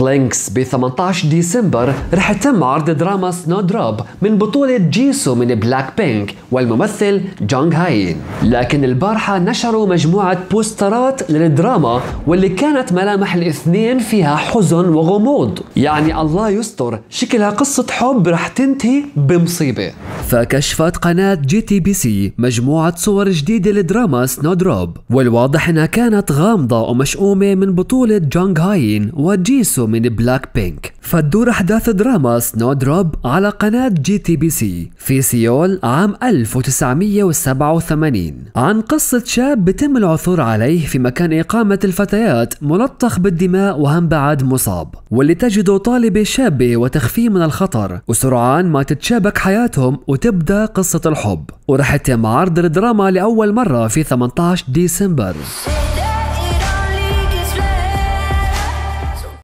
بلانكس ب 18 ديسمبر رح يتم عرض دراما سنو دروب من بطولة جيسو من بلاك بينك والممثل جونغ هاين لكن البارحة نشروا مجموعة بوسترات للدراما واللي كانت ملامح الاثنين فيها حزن وغموض يعني الله يستر شكلها قصة حب رح تنتهي بمصيبة فكشفت قناة جي تي بي سي مجموعة صور جديدة لدراما سنو دروب والواضح انها كانت غامضة ومشؤومة من بطولة جونغ هاين وجيسو من بلاك بينك فتدور أحداث دراما سنو دروب على قناة جي تي بي سي في سيول عام 1987 عن قصة شاب بتم العثور عليه في مكان إقامة الفتيات ملطخ بالدماء وهم بعد مصاب واللي تجده طالبة شابة وتخفيه من الخطر وسرعان ما تتشابك حياتهم وتبدأ قصة الحب ورح يتم عرض الدراما لأول مرة في 18 ديسمبر